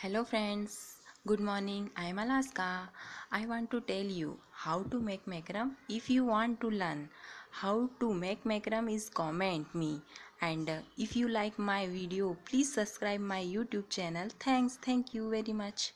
Hello friends, good morning. I am Alaska. I want to tell you how to make macram. If you want to learn how to make macram is comment me and uh, if you like my video please subscribe my YouTube channel. Thanks. Thank you very much.